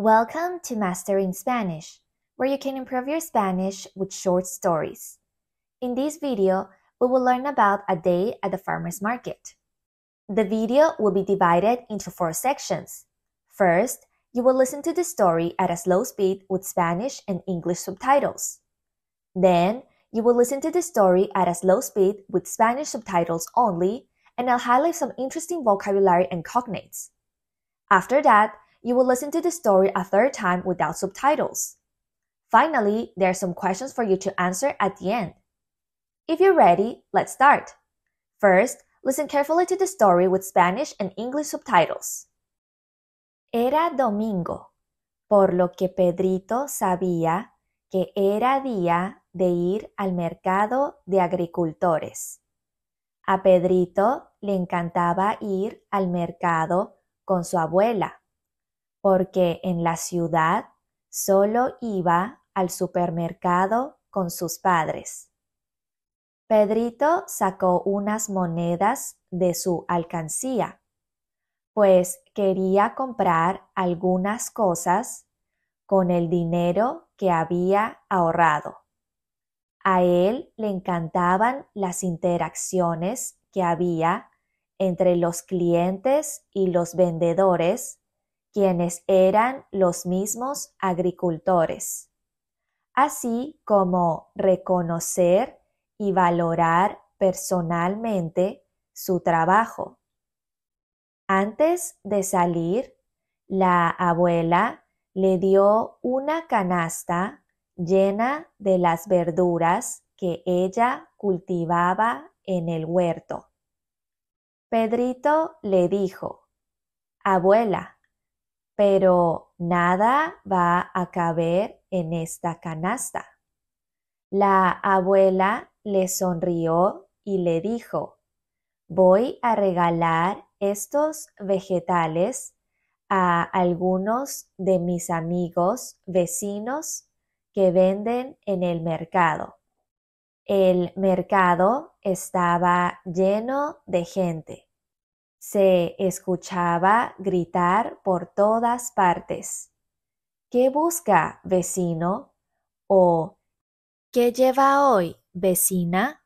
Welcome to Mastering Spanish, where you can improve your Spanish with short stories. In this video, we will learn about a day at the farmer's market. The video will be divided into four sections. First, you will listen to the story at a slow speed with Spanish and English subtitles. Then, you will listen to the story at a slow speed with Spanish subtitles only, and I'll highlight some interesting vocabulary and cognates. After that, you will listen to the story a third time without subtitles. Finally, there are some questions for you to answer at the end. If you're ready, let's start. First, listen carefully to the story with Spanish and English subtitles. Era domingo, por lo que Pedrito sabía que era día de ir al mercado de agricultores. A Pedrito le encantaba ir al mercado con su abuela porque en la ciudad solo iba al supermercado con sus padres. Pedrito sacó unas monedas de su alcancía, pues quería comprar algunas cosas con el dinero que había ahorrado. A él le encantaban las interacciones que había entre los clientes y los vendedores quienes eran los mismos agricultores, así como reconocer y valorar personalmente su trabajo. Antes de salir, la abuela le dio una canasta llena de las verduras que ella cultivaba en el huerto. Pedrito le dijo, Abuela, pero nada va a caber en esta canasta. La abuela le sonrió y le dijo, voy a regalar estos vegetales a algunos de mis amigos vecinos que venden en el mercado. El mercado estaba lleno de gente. Se escuchaba gritar por todas partes. ¿Qué busca, vecino? o ¿Qué lleva hoy, vecina?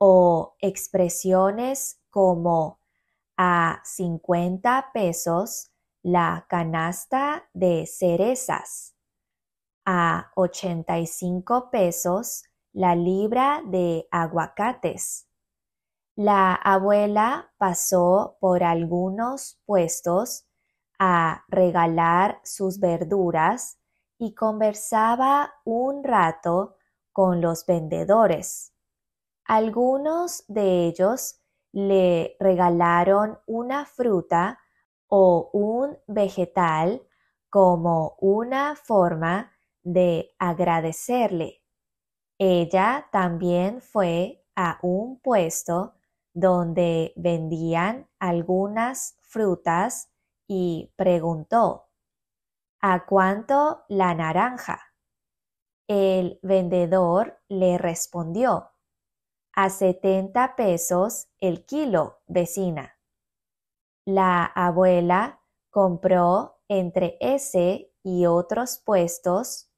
o expresiones como a 50 pesos la canasta de cerezas, a 85 pesos la libra de aguacates la abuela pasó por algunos puestos a regalar sus verduras y conversaba un rato con los vendedores. Algunos de ellos le regalaron una fruta o un vegetal como una forma de agradecerle. Ella también fue a un puesto donde vendían algunas frutas y preguntó, ¿a cuánto la naranja? El vendedor le respondió, a 70 pesos el kilo, vecina. La abuela compró entre ese y otros puestos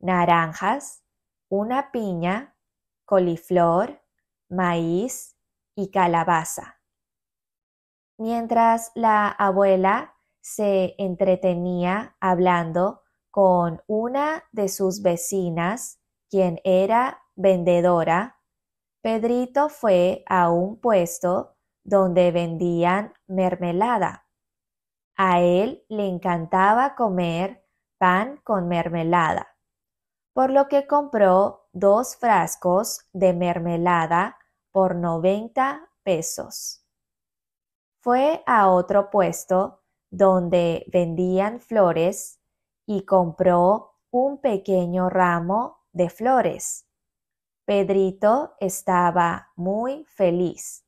naranjas, una piña, coliflor, maíz y calabaza. Mientras la abuela se entretenía hablando con una de sus vecinas, quien era vendedora, Pedrito fue a un puesto donde vendían mermelada. A él le encantaba comer pan con mermelada, por lo que compró dos frascos de mermelada por 90 pesos. Fue a otro puesto donde vendían flores y compró un pequeño ramo de flores. Pedrito estaba muy feliz,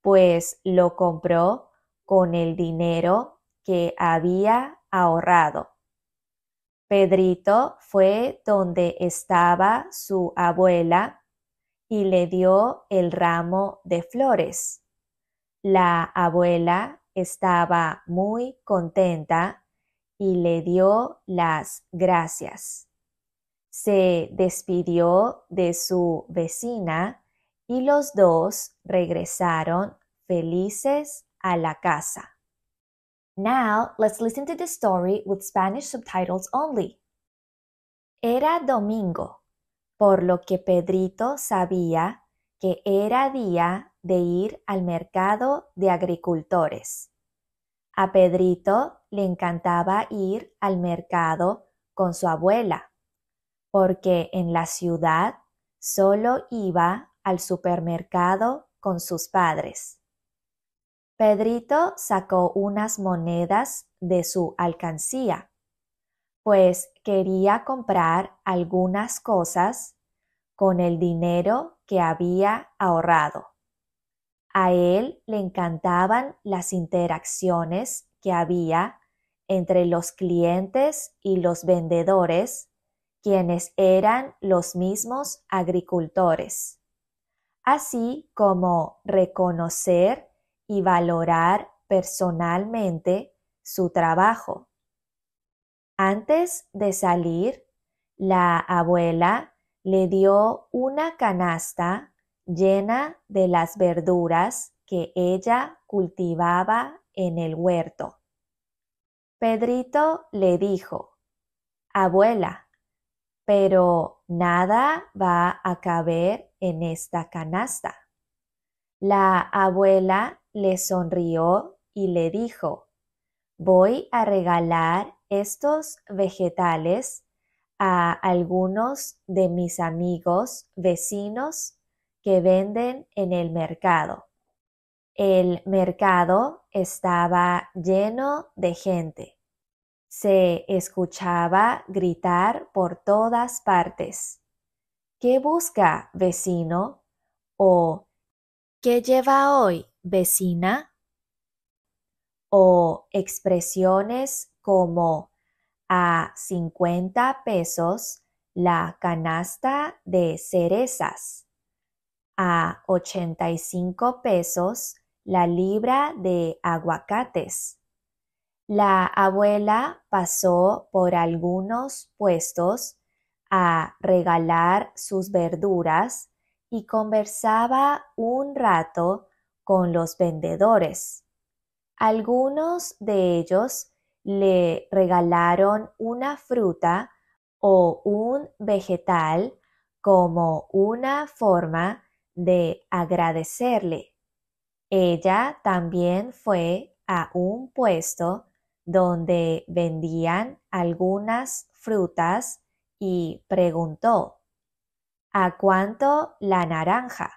pues lo compró con el dinero que había ahorrado. Pedrito fue donde estaba su abuela y le dio el ramo de flores. La abuela estaba muy contenta y le dio las gracias. Se despidió de su vecina y los dos regresaron felices a la casa. Now, let's listen to the story with Spanish subtitles only. Era domingo por lo que Pedrito sabía que era día de ir al mercado de agricultores. A Pedrito le encantaba ir al mercado con su abuela, porque en la ciudad solo iba al supermercado con sus padres. Pedrito sacó unas monedas de su alcancía pues quería comprar algunas cosas con el dinero que había ahorrado. A él le encantaban las interacciones que había entre los clientes y los vendedores, quienes eran los mismos agricultores, así como reconocer y valorar personalmente su trabajo antes de salir, la abuela le dio una canasta llena de las verduras que ella cultivaba en el huerto. Pedrito le dijo, Abuela, pero nada va a caber en esta canasta. La abuela le sonrió y le dijo, voy a regalar estos vegetales a algunos de mis amigos vecinos que venden en el mercado. El mercado estaba lleno de gente. Se escuchaba gritar por todas partes. ¿Qué busca, vecino? o ¿Qué lleva hoy, vecina? o expresiones como a 50 pesos la canasta de cerezas, a 85 pesos la libra de aguacates. La abuela pasó por algunos puestos a regalar sus verduras y conversaba un rato con los vendedores. Algunos de ellos le regalaron una fruta o un vegetal como una forma de agradecerle. Ella también fue a un puesto donde vendían algunas frutas y preguntó, ¿a cuánto la naranja?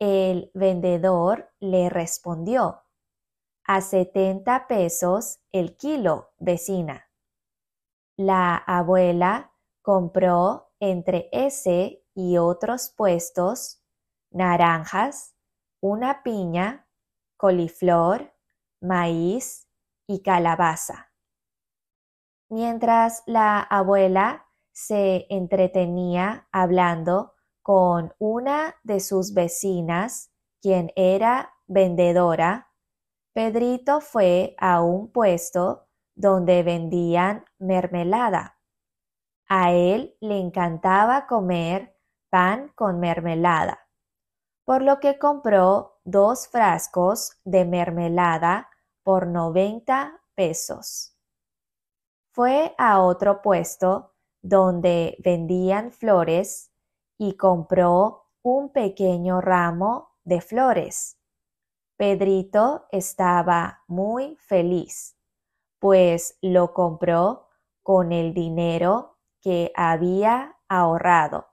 El vendedor le respondió, a 70 pesos el kilo, vecina. La abuela compró entre ese y otros puestos naranjas, una piña, coliflor, maíz y calabaza. Mientras la abuela se entretenía hablando con una de sus vecinas, quien era vendedora, Pedrito fue a un puesto donde vendían mermelada. A él le encantaba comer pan con mermelada, por lo que compró dos frascos de mermelada por 90 pesos. Fue a otro puesto donde vendían flores y compró un pequeño ramo de flores. Pedrito estaba muy feliz, pues lo compró con el dinero que había ahorrado.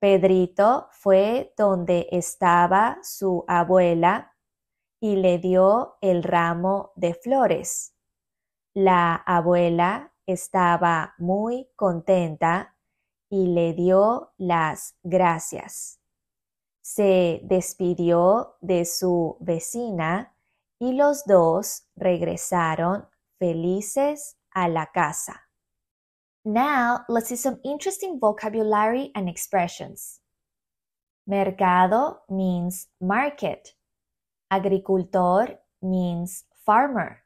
Pedrito fue donde estaba su abuela y le dio el ramo de flores. La abuela estaba muy contenta y le dio las gracias se despidió de su vecina y los dos regresaron felices a la casa. Now, let's see some interesting vocabulary and expressions. Mercado means market. Agricultor means farmer.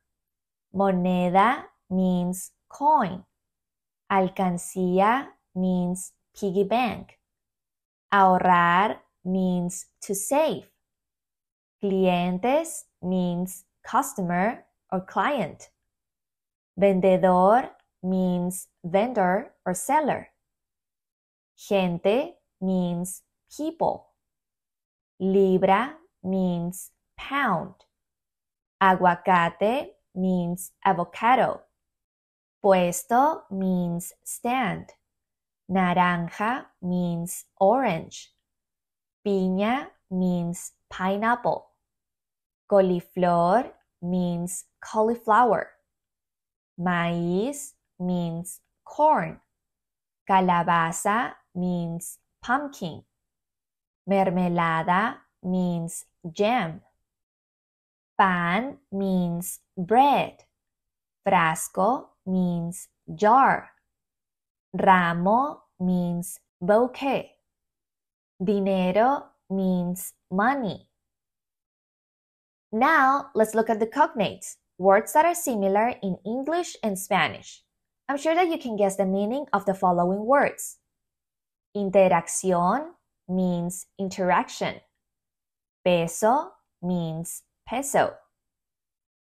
Moneda means coin. Alcancía means piggy bank. Ahorrar means to save. Clientes means customer or client. Vendedor means vendor or seller. Gente means people. Libra means pound. Aguacate means avocado. Puesto means stand. Naranja means orange. Piña means pineapple. Coliflor means cauliflower. Maíz means corn. Calabaza means pumpkin. Mermelada means jam. Pan means bread. Frasco means jar. Ramo means bouquet. Dinero means money. Now, let's look at the cognates, words that are similar in English and Spanish. I'm sure that you can guess the meaning of the following words. Interacción means interaction. Peso means peso.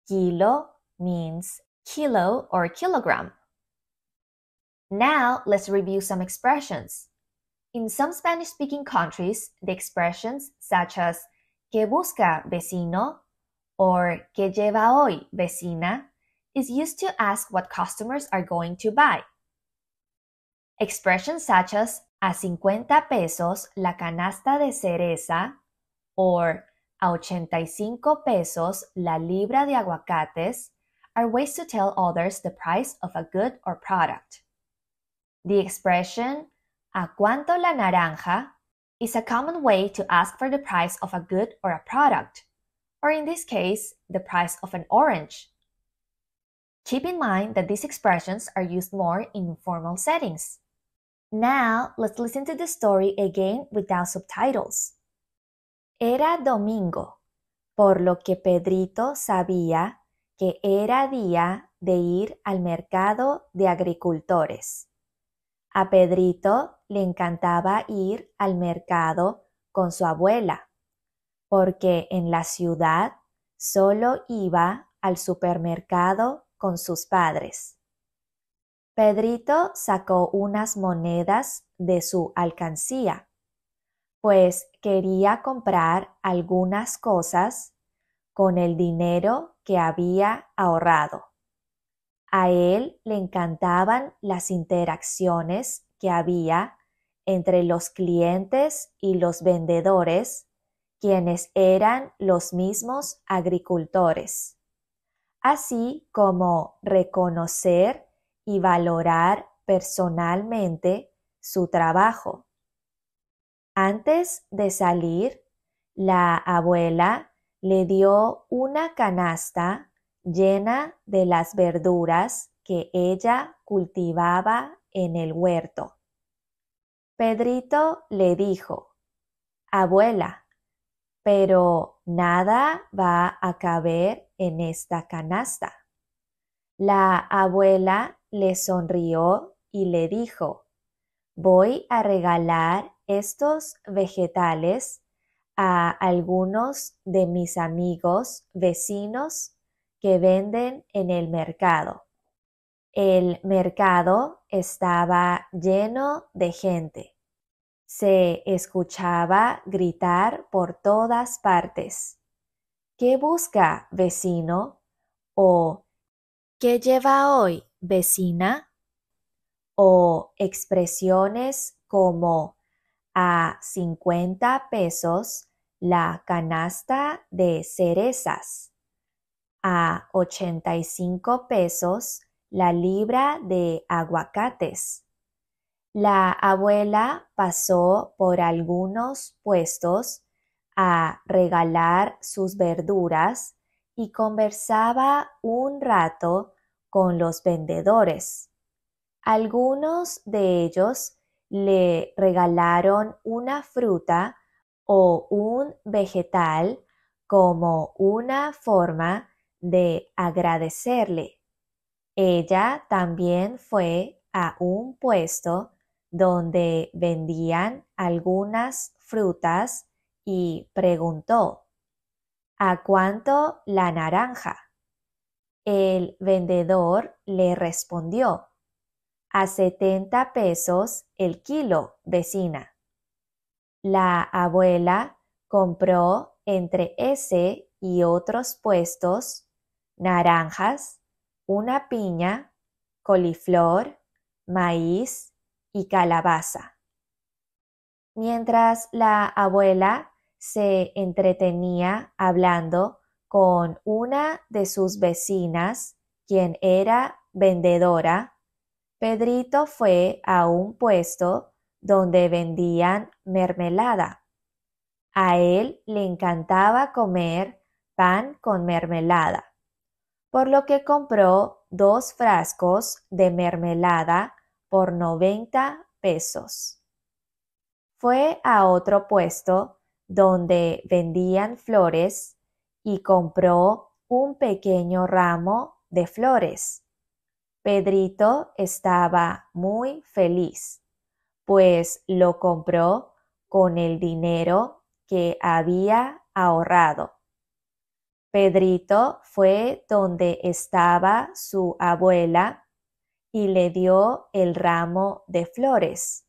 Kilo means kilo or kilogram. Now, let's review some expressions. In some Spanish speaking countries, the expressions such as que busca vecino or que lleva hoy vecina is used to ask what customers are going to buy. Expressions such as a 50 pesos la canasta de cereza or a 85 pesos la libra de aguacates are ways to tell others the price of a good or product. The expression a cuánto la naranja is a common way to ask for the price of a good or a product, or in this case, the price of an orange. Keep in mind that these expressions are used more in informal settings. Now, let's listen to the story again without subtitles. Era domingo, por lo que Pedrito sabía que era día de ir al mercado de agricultores. A Pedrito le encantaba ir al mercado con su abuela, porque en la ciudad solo iba al supermercado con sus padres. Pedrito sacó unas monedas de su alcancía, pues quería comprar algunas cosas con el dinero que había ahorrado. A él le encantaban las interacciones que había entre los clientes y los vendedores, quienes eran los mismos agricultores, así como reconocer y valorar personalmente su trabajo. Antes de salir, la abuela le dio una canasta llena de las verduras que ella cultivaba en el huerto. Pedrito le dijo, Abuela, pero nada va a caber en esta canasta. La abuela le sonrió y le dijo, Voy a regalar estos vegetales a algunos de mis amigos vecinos que venden en el mercado. El mercado estaba lleno de gente. Se escuchaba gritar por todas partes. ¿Qué busca, vecino? o ¿qué lleva hoy, vecina? o expresiones como a 50 pesos la canasta de cerezas a 85 pesos la libra de aguacates. La abuela pasó por algunos puestos a regalar sus verduras y conversaba un rato con los vendedores. Algunos de ellos le regalaron una fruta o un vegetal como una forma de agradecerle. Ella también fue a un puesto donde vendían algunas frutas y preguntó, ¿a cuánto la naranja? El vendedor le respondió, a 70 pesos el kilo, vecina. La abuela compró entre ese y otros puestos naranjas, una piña, coliflor, maíz y calabaza. Mientras la abuela se entretenía hablando con una de sus vecinas, quien era vendedora, Pedrito fue a un puesto donde vendían mermelada. A él le encantaba comer pan con mermelada por lo que compró dos frascos de mermelada por 90 pesos. Fue a otro puesto donde vendían flores y compró un pequeño ramo de flores. Pedrito estaba muy feliz, pues lo compró con el dinero que había ahorrado. Pedrito fue donde estaba su abuela y le dio el ramo de flores.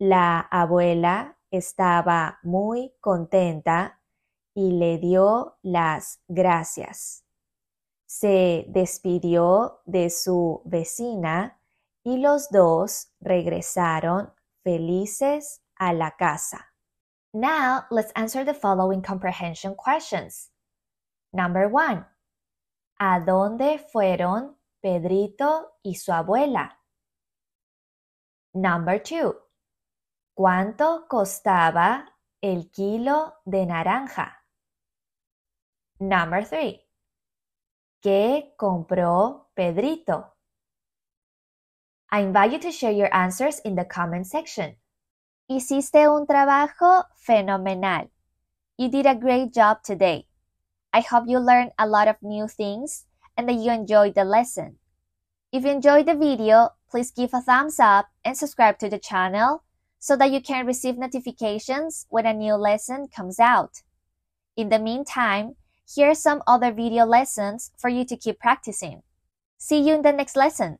La abuela estaba muy contenta y le dio las gracias. Se despidió de su vecina y los dos regresaron felices a la casa. Now let's answer the following comprehension questions. Number one, ¿a dónde fueron Pedrito y su abuela? Number two, ¿cuánto costaba el kilo de naranja? Number three, ¿qué compró Pedrito? I invite you to share your answers in the comment section. Hiciste un trabajo fenomenal. You did a great job today. I hope you learned a lot of new things and that you enjoyed the lesson. If you enjoyed the video, please give a thumbs up and subscribe to the channel so that you can receive notifications when a new lesson comes out. In the meantime, here are some other video lessons for you to keep practicing. See you in the next lesson.